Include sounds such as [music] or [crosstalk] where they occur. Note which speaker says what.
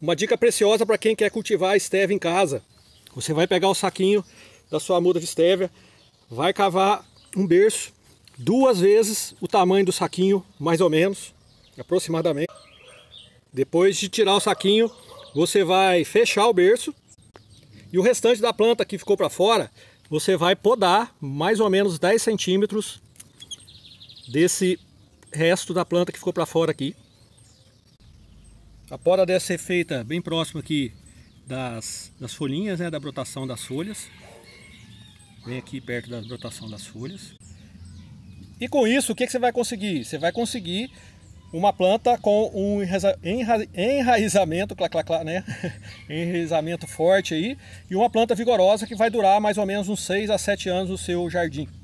Speaker 1: Uma dica preciosa para quem quer cultivar a estévia em casa. Você vai pegar o saquinho da sua muda de estévia, vai cavar um berço, duas vezes o tamanho do saquinho, mais ou menos, aproximadamente. Depois de tirar o saquinho, você vai fechar o berço e o restante da planta que ficou para fora, você vai podar mais ou menos 10 centímetros desse resto da planta que ficou para fora aqui. A poda deve ser feita bem próximo aqui das, das folhinhas, né, da brotação das folhas. Bem aqui perto da brotação das folhas. E com isso, o que, que você vai conseguir? Você vai conseguir uma planta com um enraizamento, clá, clá, clá, né? [laughs] enraizamento forte aí, e uma planta vigorosa que vai durar mais ou menos uns 6 a 7 anos no seu jardim.